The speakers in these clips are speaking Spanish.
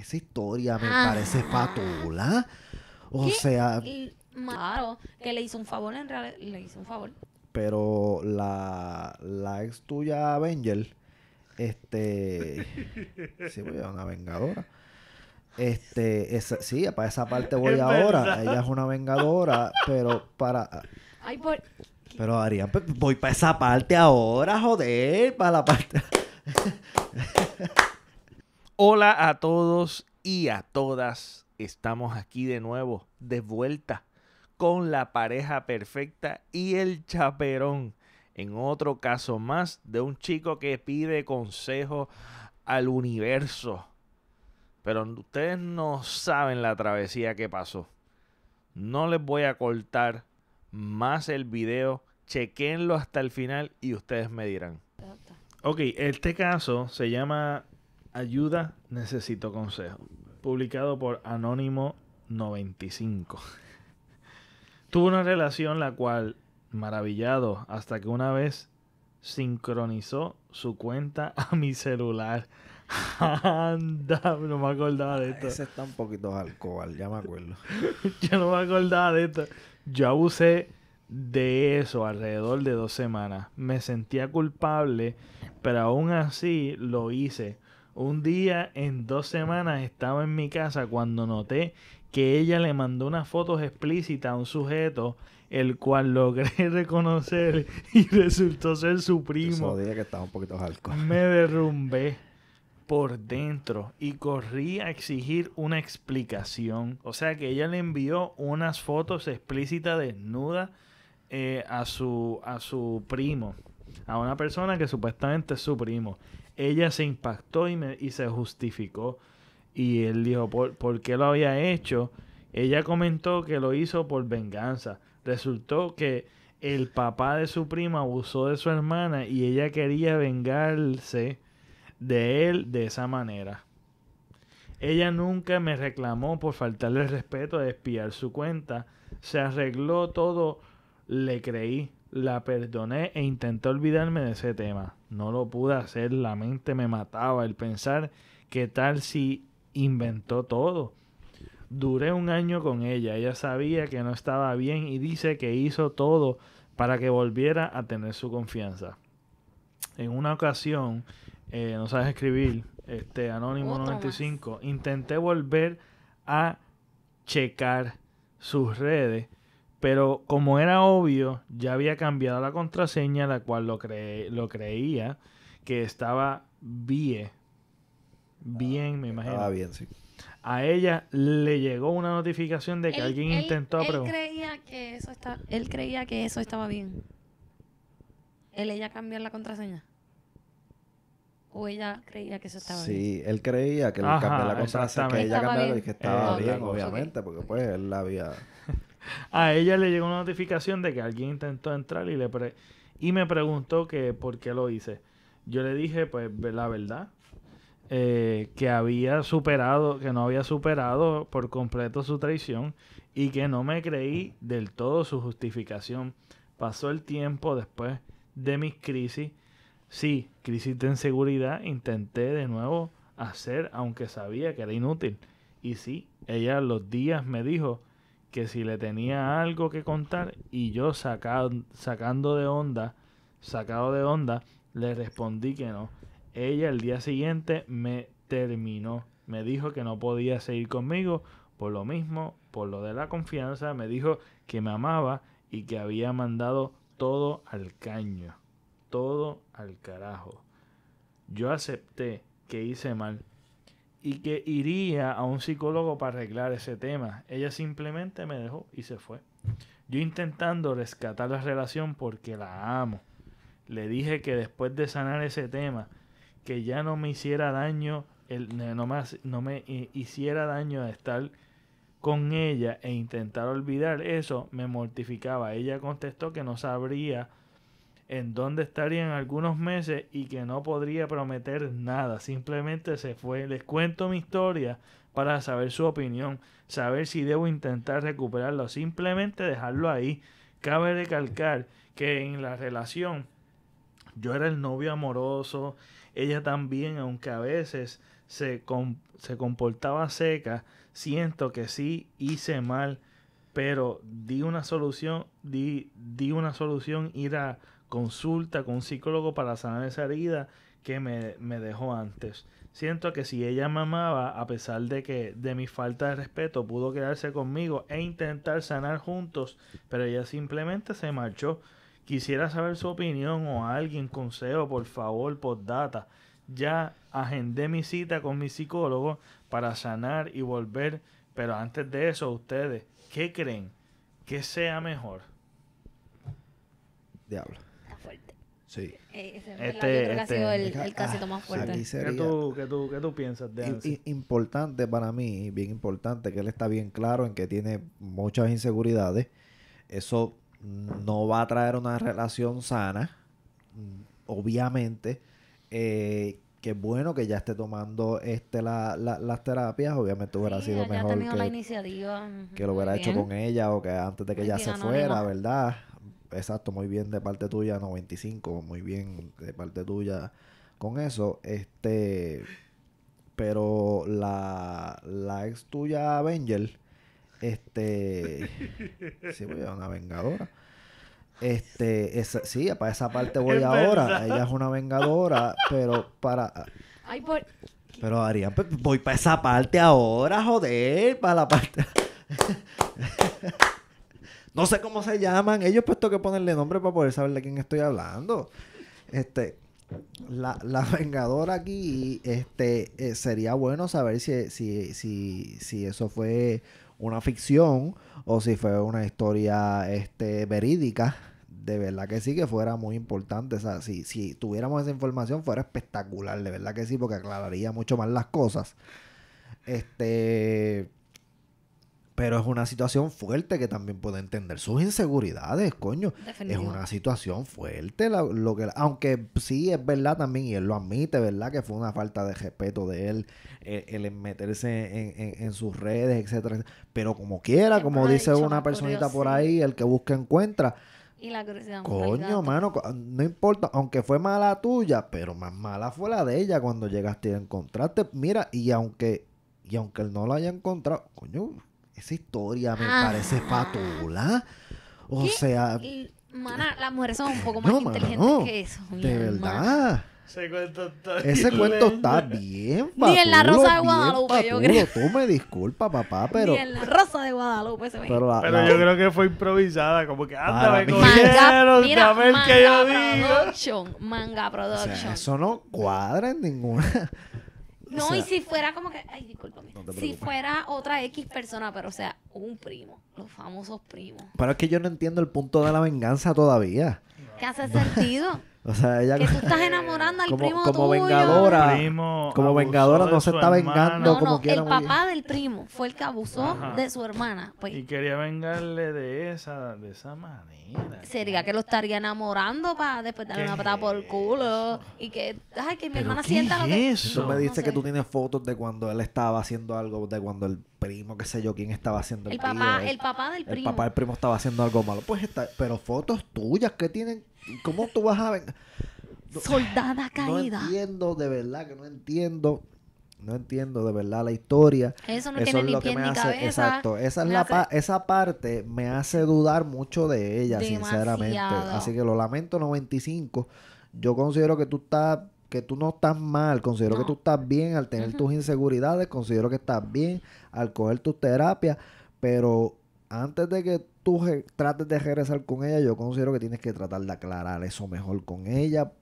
Esa historia me parece patula. O sea. Claro, que le hizo un favor en realidad. Le hizo un favor. Pero la, la ex tuya, Avenger, este. sí, voy a una vengadora. Este, esa, sí, para esa parte voy ahora. Ella es una vengadora, pero para. Ay, por... Pero Arián, pues, voy para esa parte ahora, joder, para la parte. Hola a todos y a todas. Estamos aquí de nuevo, de vuelta, con la pareja perfecta y el chaperón. En otro caso más de un chico que pide consejo al universo. Pero ustedes no saben la travesía que pasó. No les voy a cortar más el video. Chequenlo hasta el final y ustedes me dirán. Ok, este caso se llama Ayuda, necesito consejo. Publicado por Anónimo 95. Tuve una relación la cual, maravillado, hasta que una vez sincronizó su cuenta a mi celular. Anda, no me acordaba de ah, esto. Ese está un poquito alcohol, ya me acuerdo. Yo no me acordaba de esto. Yo abusé de eso alrededor de dos semanas. Me sentía culpable, pero aún así lo hice un día en dos semanas estaba en mi casa cuando noté que ella le mandó unas fotos explícitas a un sujeto, el cual logré reconocer y resultó ser su primo. Eso que estaba un poquito Me derrumbé por dentro y corrí a exigir una explicación. O sea que ella le envió unas fotos explícitas desnudas eh, a, su, a su primo, a una persona que supuestamente es su primo ella se impactó y, me, y se justificó. Y él dijo, ¿por, qué lo había hecho? Ella comentó que lo hizo por venganza. Resultó que el papá de su prima abusó de su hermana y ella quería vengarse de él de esa manera. Ella nunca me reclamó por faltarle el respeto de espiar su cuenta. Se arregló todo, le creí. La perdoné e intenté olvidarme de ese tema. No lo pude hacer, la mente me mataba el pensar qué tal si inventó todo. Duré un año con ella, ella sabía que no estaba bien y dice que hizo todo para que volviera a tener su confianza. En una ocasión, eh, no sabes escribir, este Anónimo 95, intenté volver a checar sus redes pero como era obvio, ya había cambiado la contraseña, la cual lo, lo creía que estaba bien. Bien, me ah, imagino. Estaba bien, sí. A ella le llegó una notificación de que alguien intentó él Creía que eso él creía que eso estaba bien. Él ella cambió la contraseña. ¿O ella creía que eso estaba bien? Sí, él creía que él cambió la contraseña, que ella cambió y que estaba bien, obviamente, porque pues él la había a ella le llegó una notificación de que alguien intentó entrar y, le y me preguntó que por qué lo hice. Yo le dije, pues la verdad, eh, que había superado, que no había superado por completo su traición y que no me creí del todo su justificación. Pasó el tiempo después de mis crisis. Sí, crisis de inseguridad, intenté de nuevo hacer, aunque sabía que era inútil. Y sí, ella los días me dijo, que si le tenía algo que contar y yo sacando de onda, sacado de onda, le respondí que no. Ella el día siguiente me terminó, me dijo que no podía seguir conmigo por lo mismo, por lo de la confianza, me dijo que me amaba y que había mandado todo al caño, todo al carajo. Yo acepté que hice mal y que iría a un psicólogo para arreglar ese tema. Ella simplemente me dejó y se fue. Yo intentando rescatar la relación porque la amo. Le dije que después de sanar ese tema, que ya no me hiciera daño, el, no me, no me hiciera daño estar con ella e intentar olvidar eso, me mortificaba. Ella contestó que no sabría en dónde estaría en algunos meses y que no podría prometer nada. Simplemente se fue. Les cuento mi historia para saber su opinión, saber si debo intentar recuperarlo, simplemente dejarlo ahí. Cabe recalcar que en la relación yo era el novio amoroso, ella también, aunque a veces se, se comportaba seca, siento que sí hice mal, pero di una solución, di, di una solución ir a consulta con un psicólogo para sanar esa herida que me, dejó antes. Siento que si ella me amaba, a pesar de que de mi falta de respeto, pudo quedarse conmigo e intentar sanar juntos, pero ella simplemente se marchó. Quisiera saber su opinión o alguien consejo, por favor, por data. Ya agendé mi cita con mi psicólogo para sanar y volver, pero antes de eso, ustedes, ¿qué creen? que sea mejor? Diablo. Sí. Eh, ese este, este, el, casito más ah, fuerte. ¿Qué tú, piensas de Importante para mí, bien importante, que él está bien claro en que tiene muchas inseguridades. Eso no va a traer una relación sana, mm, obviamente. Eh, que bueno que ya esté tomando este la, las terapias. Obviamente hubiera sido mejor que, lo hubiera hecho con ella o que antes de que ella se fuera, ¿verdad? exacto, muy bien de parte tuya, 95, muy bien de parte tuya con eso. Este, pero la, la ex tuya, Avenger, este, sí, voy pues, a una vengadora. Este, esa, sí, para esa parte voy ahora. Ella es una vengadora, pero para. Pero Arián, pues, voy para esa parte ahora, joder, para la parte. No sé cómo se llaman. Ellos pues tengo que ponerle nombre para poder saber de quién estoy hablando. Este, la, Vengadora aquí, este, eh, sería bueno saber si, si, si, si eso fue una ficción o si fue una historia este, verídica. De verdad que sí, que fuera muy importante. O sea, si, si tuviéramos esa información fuera espectacular, de verdad que sí, porque aclararía mucho más las cosas. Este pero es una situación fuerte que también puede entender sus inseguridades, coño. Es una situación fuerte, lo que, aunque sí es verdad también, y él lo admite, ¿verdad? Que fue una falta de respeto de él, eh, el, meterse en, sus redes, etcétera, Pero como quiera, como dice una personita por ahí, el que busca encuentra. Y la Coño, mano, no importa, aunque fue mala tuya, pero más mala fue la de ella cuando llegaste y encontrarte. encontraste. Mira, y aunque, y aunque él no la haya encontrado, coño, esa historia me parece patula. O sea. las mujeres son un poco más inteligentes que eso. De verdad. Ese cuento está bien patulo, Ni en la Rosa de Guadalupe, yo creo. Tú me disculpas, papá, pero... Ni en la Rosa de Guadalupe se Pero, yo creo que fue improvisada. Como que, anda, me cogieron, mira, manga que yo digo. manga Production. eso no cuadra en ninguna... No, y si fuera como que. Ay, discúlpame. si fuera otra X persona, pero o sea, un primo. Los famosos primos. Pero es que yo no entiendo el punto de la venganza todavía. ¿Qué hace sentido? O sea, ella... Que tú estás enamorando al como, primo como Vengadora, como vengadora no se está vengando como no, El papá del primo fue el que abusó de su hermana. Pues. Y quería vengarle de esa, de esa manera. Sería que lo estaría enamorando para después darle una patada por el culo. Y que, ay, que mi hermana sienta lo que... Eso? me dice que tú tienes fotos de cuando él estaba haciendo algo, de cuando el primo, qué sé yo, quién estaba haciendo el, papá, el, papá del primo. El papá del primo estaba haciendo algo malo. Pues está, pero fotos tuyas que tienen ¿Cómo tú vas a Soldada caída. No entiendo, de verdad que no entiendo. No entiendo de verdad la historia. Eso no tiene ni lo que cabeza. Exacto. Esa, es la esa parte me hace dudar mucho de ella, sinceramente. Así que lo lamento 95. Yo considero que tú estás que tú no estás mal, considero que tú estás bien al tener tus inseguridades, considero que estás bien al coger tu terapia pero antes de que tú trates de regresar con ella, yo considero que tienes que tratar de aclarar eso mejor con ella,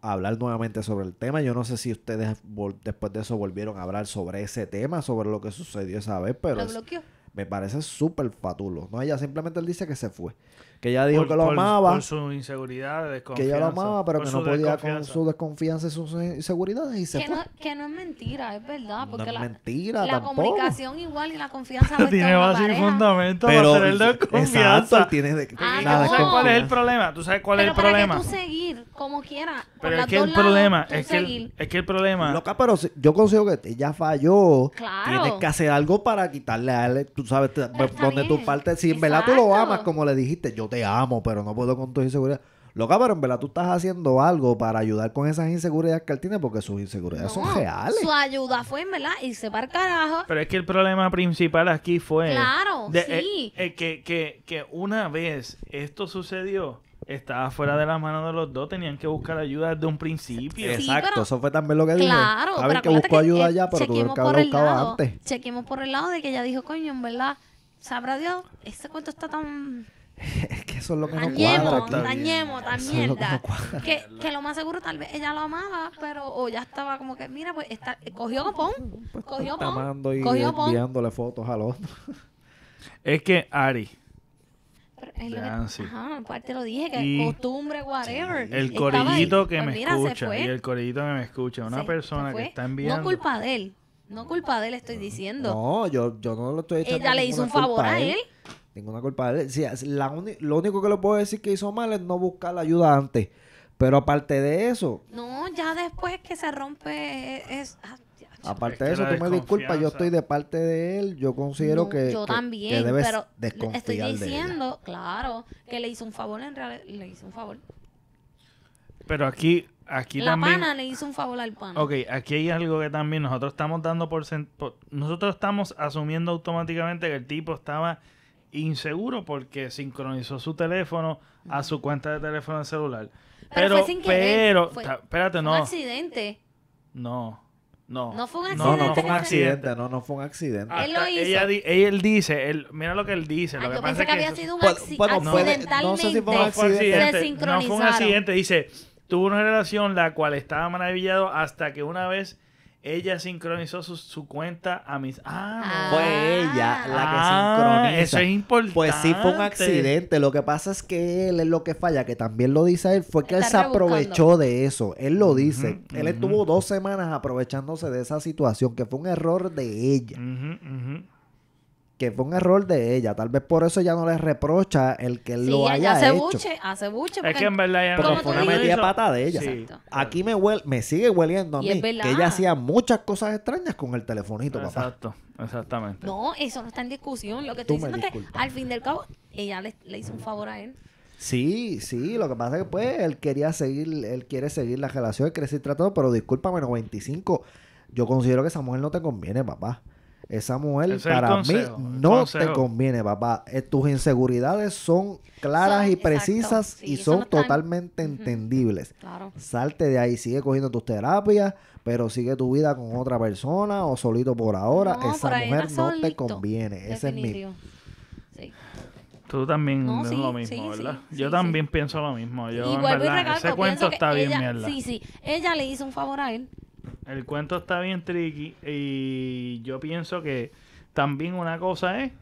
hablar nuevamente sobre el tema. Yo no sé si ustedes después de eso volvieron a hablar sobre ese tema, sobre lo que sucedió esa vez, pero... Lo bloqueó me parece súper fatulo. No, ella simplemente él dice que se fue. Que ella dijo que lo amaba. con su inseguridad, desconfianza. Que ella lo amaba, pero que no podía con su desconfianza y sus inseguridades y se que fue. No, que no es mentira, es verdad. Porque no es mentira, la, la comunicación igual y la confianza. tiene base y fundamento pero, para tener desconfianza. Exacto, ah, ¿Tú sabes cuál es el problema? ¿Tú sabes cuál es el problema? Pero que tú seguir como quieras. Pero es que el problema, es que el, es que el problema... Loca, pero yo consigo que ella falló. Claro. Tienes que hacer algo para quitarle a él sabes, donde tu parte, si en verdad tú lo amas, como le dijiste, yo te amo, pero no puedo con tu inseguridad. lo pero en verdad tú estás haciendo algo para ayudar con esas inseguridades que él tiene porque sus inseguridades son reales. Su ayuda fue, en verdad, irse para el carajo. Pero es que el problema principal aquí fue. Claro, eh, sí. Eh, que, que, que una vez esto sucedió, estaba fuera de la mano de los dos, tenían que buscar ayuda desde un principio. Exacto, eso fue también lo que dijo Claro, a ver, que buscó ayuda eh, ya, pero tuvo que haber buscado antes. Chequemos por el lado de que ella dijo, coño, en verdad, sabrá Dios, este cuento está tan es que eso es lo que dañemos, no cuadra. Dañemos, dañemos, mierda. que, que, lo más seguro, tal vez ella lo amaba, pero o ya estaba como que, mira, pues está, cogió copón. Pues cogió copón. y cogió enviándole fotos al otro. Es que, Ari, es lo ajá, aparte lo dije, que y costumbre, whatever. El corillito que me escucha. Y el corillito que me escucha. Una persona que está enviando. No culpa de él. No culpa de él, estoy diciendo. No, yo, yo no lo estoy echando. Ella le hizo un favor a él. tengo Ninguna culpa de él. Sí, la lo único que le puedo decir que hizo mal es no buscar la ayuda antes. Pero aparte de eso. No, ya después que se rompe. Es, Aparte de eso, tú me disculpas, yo estoy de parte de él, yo considero que, yo también, pero estoy diciendo, claro, que le hizo un favor, en realidad le hizo un favor. Pero aquí, aquí la pana le hizo un favor al pana. Ok, aquí hay algo que también nosotros estamos dando por, Nosotros estamos asumiendo automáticamente que el tipo estaba inseguro porque sincronizó su teléfono a su cuenta de teléfono celular. Pero, pero, sin espérate, no. Un accidente. No. No. No fue un accidente. No, no fue un accidente, Él lo hizo. Ella, él dice, él- mira lo que él dice. lo que yo pensé que, había sido un accidente. bueno, no sé si fue un accidente. No fue un accidente. Dice, tuvo una relación la cual estaba maravillado hasta que una vez ella sincronizó su, cuenta a mis. Ah, ah. fue ella la que ah, sincronizó. Eso es importante. Pues sí, fue un accidente. Lo que pasa es que él es lo que falla, que también lo dice él, fue que él se aprovechó de eso. Él lo dice. él estuvo dos semanas aprovechándose de esa situación, que fue un error de ella. Uh que fue un error de ella. Tal vez por eso ya no le reprocha el que lo haya hace se Buche, hace buche. Porque es que en verdad ella no fue una metida pata de ella. Sí. Aquí me, me sigue hueliendo a mí que ella hacía muchas cosas extrañas con el telefonito, papá. Exacto, exactamente. No, eso no está en discusión. Lo que estoy diciendo es que al fin del cabo ella le, hizo un favor a él. Sí, sí, lo que pasa es que pues él quería seguir, él quiere seguir la relación, quiere seguir tratando, pero discúlpame, 95. Yo considero que esa mujer no te conviene, papá. Esa mujer para mí no te conviene, papá. Eh, tus inseguridades son claras y precisas y son totalmente entendibles. Salte de ahí, sigue cogiendo tus terapias, pero sigue tu vida con otra persona o solito por ahora. Esa mujer no te conviene. Ese es mi. Tú también lo mismo, ¿verdad? yo también pienso lo mismo. Yo, ese cuento está bien, mierda. Sí, sí. Ella le hizo un favor a él. El cuento está bien tricky y yo pienso que también una cosa es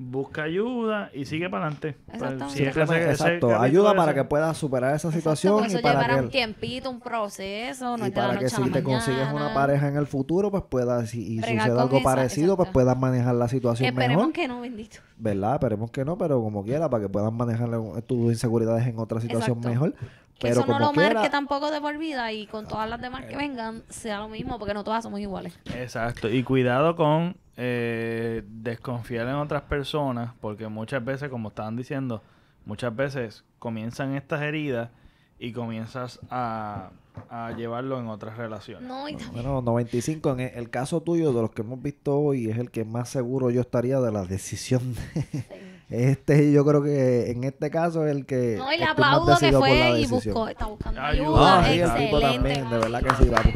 busca ayuda y sigue para adelante. Pues, Siempre Exacto. ayuda para que puedas superar esa situación. y para llevará que, un tiempito, un proceso. No que si te consigues una pareja en el futuro, pues puedas, y, suceda algo parecido, pues puedas manejar la situación mejor. Esperemos que no, bendito. ¿Verdad? Esperemos que no, pero como quiera, para que puedas manejar tus inseguridades en otra situación mejor. Que eso no lo marque tampoco de por vida y con todas las demás que eh. vengan sea lo mismo porque no todas somos iguales. Exacto. Y cuidado con eh, desconfiar en otras personas porque muchas veces, como estaban diciendo, muchas veces comienzan estas heridas y comienzas a, llevarlo en otras relaciones. No, bueno, 95, en el caso tuyo, de los que hemos visto hoy, es el que más seguro yo estaría de la decisión de, este, yo creo que en este caso Es el que. No, y le aplaudo que fue y buscó, está buscando ayuda. excelente. de verdad que sí, papu.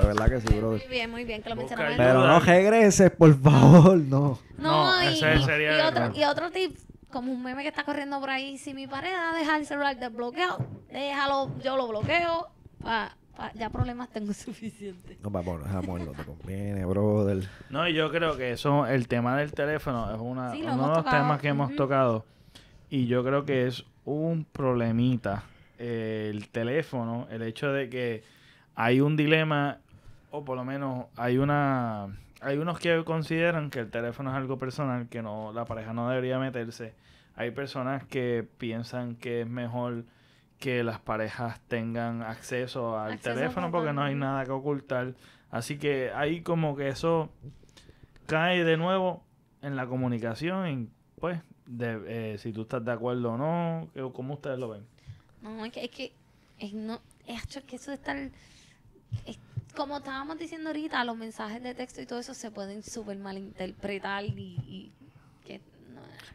De verdad que sí, bro. Muy bien, muy bien, que lo mencionaron. Pero no regreses, por favor, no. No, y, otro, y otro tip, como un meme que está corriendo por ahí, si mi pareja deja el celular desbloqueado, déjalo, yo lo bloqueo, Ah, ya problemas tengo suficientes. No, vamos, vamos lo conviene, brother. No, yo creo que eso, el tema del teléfono es uno de los temas que hemos tocado. Y yo creo que es un problemita. Eh, el teléfono, el hecho de que hay un dilema, o por lo menos hay una. Hay unos que consideran que el teléfono es algo personal, que no la pareja no debería meterse. Hay personas que piensan que es mejor que las parejas tengan acceso al teléfono porque no hay nada que ocultar. Así que ahí como que eso cae de nuevo en la comunicación, en, pues, de, eh, si tú estás de acuerdo o no, como cómo ustedes lo ven. No, es que, es no, que eso de estar, como estábamos diciendo ahorita, los mensajes de texto y todo eso se pueden súper malinterpretar y, y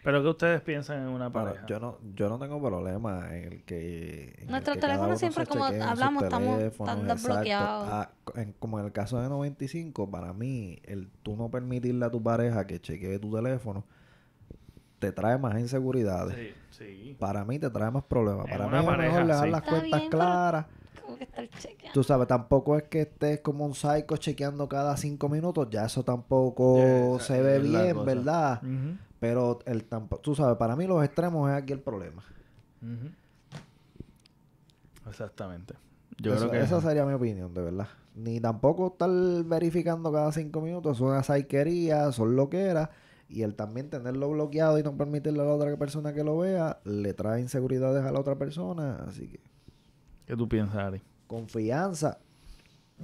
pero ¿qué ustedes piensan en una pareja? yo no, yo no tengo problema en el que... Nuestros Nuestro siempre, como hablamos, estamos tan ah, como en el caso de 95, para mí, el tú no permitirle a tu pareja que chequee tu teléfono te trae más inseguridades. Para mí te trae más problemas. para mí es mejor le las cuentas claras. Tú sabes, tampoco es que estés como un psycho chequeando cada cinco minutos, ya eso tampoco se ve bien, ¿verdad? Pero el tú sabes, para mí los extremos es aquí el problema. Exactamente. Yo creo que esa sería mi opinión, de verdad. Ni tampoco estar verificando cada cinco minutos, son asaiquerías, son era. Y el también tenerlo bloqueado y no permitirle a la otra persona que lo vea, le trae inseguridades a la otra persona. Así que. ¿Qué tú piensas, Ari? Confianza.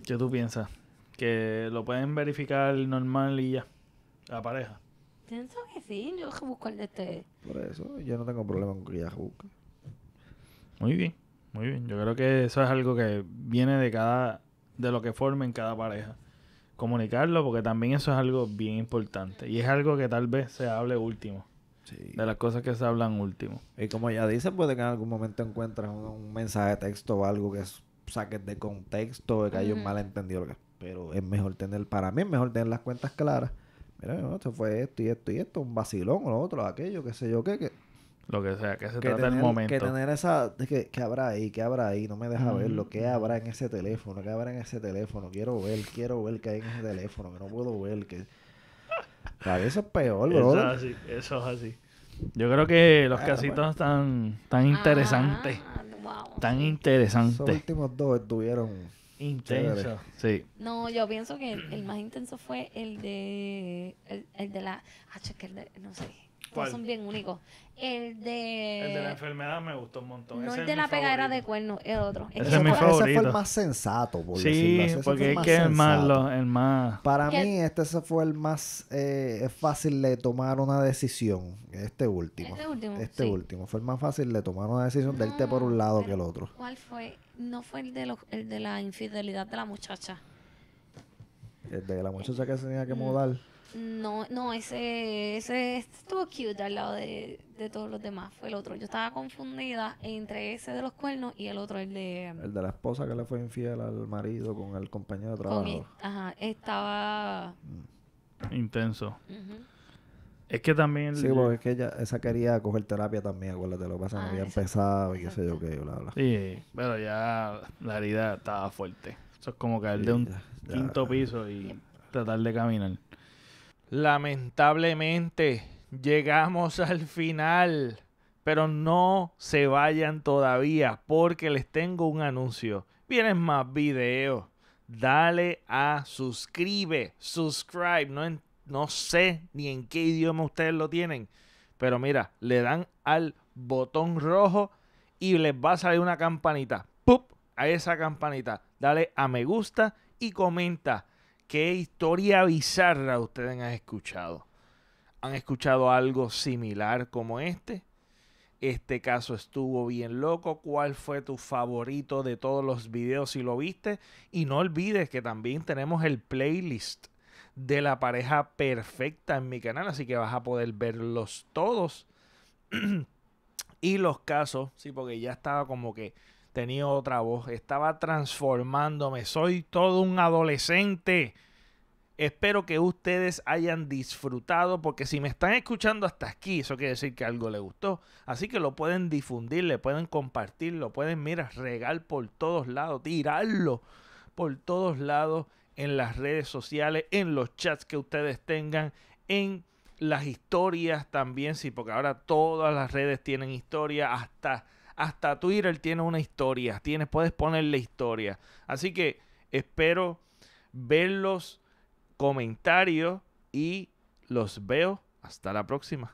¿Qué tú piensas? Que lo pueden verificar normal y ya. La pareja. Pienso que sí, yo busco el de ustedes. Por eso, yo no tengo problema con que ella busque. Muy bien, muy bien. Yo creo que eso es algo que viene de cada, de lo que formen cada pareja. Comunicarlo, porque también eso es algo bien importante. Y es algo que tal vez se hable último. Sí. De las cosas que se hablan último. Y como ya dice, puede que en algún momento encuentres un, mensaje de texto o algo que saques de contexto, de que haya hay un malentendido. Pero es mejor tener, para mí es mejor tener las cuentas claras mira, no, esto fue esto y esto y esto, un vacilón o lo otro, aquello, qué sé yo qué. Que, lo que sea, que se trata tener, el momento. Que tener esa, que, habrá ahí, que habrá ahí, no me deja mm. ver lo que habrá en ese teléfono, ¿Qué habrá en ese teléfono, quiero ver, quiero ver qué hay en ese teléfono, que no puedo ver, que... Claro, eso es peor, bro. Eso es así, eso es así. Yo creo que los ah, casitos pues. están tan interesantes. Ah, tan interesantes. Los últimos dos estuvieron Intenso. Sí. No, yo pienso que el, más intenso fue el de. El, de la. Ah, que el de. No sé son bien únicos. El de. El de la enfermedad me gustó un montón. No el de la pegadera de cuernos, el otro. ese, mi fue, favorito. fue el más sensato, por sí, porque es que el más. Para mí, este fue el más eh, fácil de tomar una decisión. Este último. Este último. Este último. Fue el más fácil de tomar una decisión de irte por un mm, lado que el otro. ¿Cuál fue? No fue el de, el de la infidelidad de la muchacha. El de la muchacha que se tenía que mudar. Mm. No, no, ese, ese estuvo cute al lado de, de, todos los demás. Fue el otro. Yo estaba confundida entre ese de los cuernos y el otro, el de. Um, el de la esposa que le fue infiel al marido con el compañero de trabajo. ajá, estaba. Mm. Intenso. Es que también. Sí, porque es que ella, esa quería coger terapia también, acuérdate, lo que pasa, ah, había empezado y qué sé yo qué, bla, bla. Sí, pero ya la herida estaba fuerte. Eso es como caer de un quinto piso y tratar de caminar. Lamentablemente llegamos al final, pero no se vayan todavía porque les tengo un anuncio. Vienen más videos. Dale a suscribe, subscribe, no, no sé ni en qué idioma ustedes lo tienen, pero mira, le dan al botón rojo y les va a salir una campanita. ¡Pup! A esa campanita. Dale a me gusta y comenta ¿Qué historia bizarra ustedes han escuchado? ¿Han escuchado algo similar como este? Este caso estuvo bien loco. ¿Cuál fue tu favorito de todos los videos si lo viste? Y no olvides que también tenemos el playlist de la pareja perfecta en mi canal, así que vas a poder verlos todos. y los casos, sí, porque ya estaba como que tenía otra voz, estaba transformándome, soy todo un adolescente. Espero que ustedes hayan disfrutado, porque si me están escuchando hasta aquí, eso quiere decir que algo le gustó. Así que lo pueden difundir, le pueden compartir, lo pueden, mirar, regar por todos lados, tirarlo por todos lados en las redes sociales, en los chats que ustedes tengan, en las historias también, sí, porque ahora todas las redes tienen historia, hasta hasta Twitter tiene una historia, tienes, puedes ponerle historia. Así que espero ver los comentarios y los veo. Hasta la próxima.